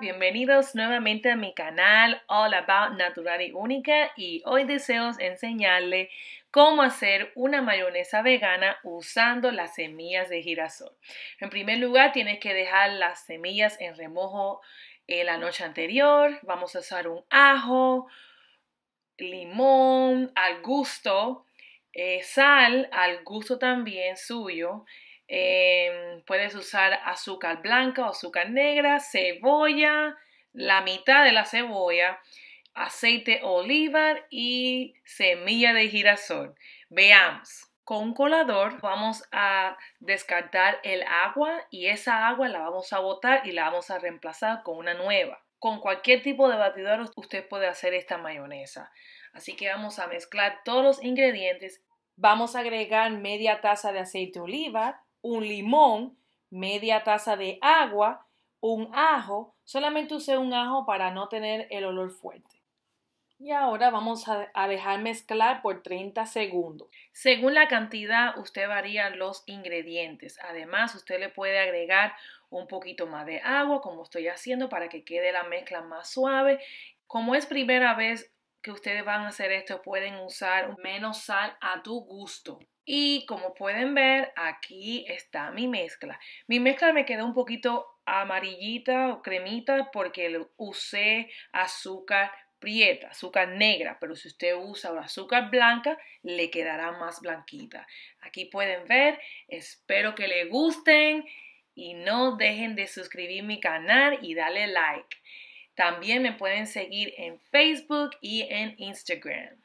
bienvenidos nuevamente a mi canal All About Natural y Única y hoy deseo enseñarle cómo hacer una mayonesa vegana usando las semillas de girasol. En primer lugar, tienes que dejar las semillas en remojo en eh, la noche anterior. Vamos a usar un ajo, limón al gusto, eh, sal al gusto también suyo Em, puedes usar azúcar blanca o azúcar negra, cebolla, la mitad de la cebolla, aceite oliva y semilla de girasol. Veamos. Con un colador vamos a descartar el agua y esa agua la vamos a botar y la vamos a reemplazar con una nueva. Con cualquier tipo de batidor usted puede hacer esta mayonesa. Así que vamos a mezclar todos los ingredientes. Vamos a agregar media taza de aceite de oliva, un limón, media taza de agua, un ajo. Solamente usé un ajo para no tener el olor fuerte. Y ahora vamos a, dejar mezclar por 30 segundos. Según la cantidad, usted varía los ingredientes. Además, usted le puede agregar un poquito más de agua, como estoy haciendo, para que quede la mezcla más suave. Como es primera vez que ustedes van a hacer esto, pueden usar menos sal a tu gusto. Y como pueden ver, aquí está mi mezcla. Mi mezcla me quedó un poquito amarillita o cremita porque usé azúcar prieta, azúcar negra, pero si usted usa un azúcar blanca, le quedará más blanquita. Aquí pueden ver, espero que le gusten y no dejen de suscribir mi canal y darle like. También me pueden seguir en Facebook y en Instagram.